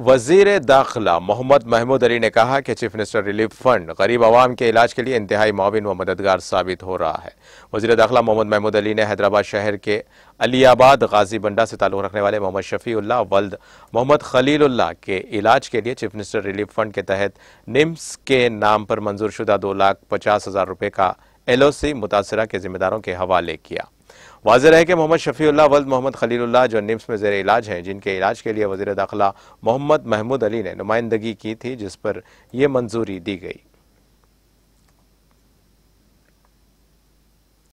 वजीर दाखिला मोहम्मद महमूद अली ने कहा कि चीफ मिनिस्टर रिलीफ फंड गरीब आवाम के इलाज के लिए इंतहाई माविन व मददगार साबित हो रहा है वजीर दाखिला मोहम्मद महमूद अली ने हैदराबाद शहर के अलियाबाद गाजी बंडा से ताल्लुक़ रखने वाले मोहम्मद शफी उल्ला वल्द मोहम्मद खलील उल्ला के इलाज के लिए चीफ मिनिस्टर रिलीफ फंड के तहत निम्स के नाम पर मंजूर शुदा दो लाख पचास हज़ार रुपये का एल ओ सी मुतासरा के जिम्मेदारों के हवाले किया वाज रहे कि मोहम्मद शफ़ील्ला वल्द मोहम्मद खलील्ला जो निम्स में जेर इलाज हैं जिनके इलाज के लिए वजीर दाखिला मोहम्मद महमूद अली ने नुमाइंदगी की थी जिस पर यह मंजूरी दी गई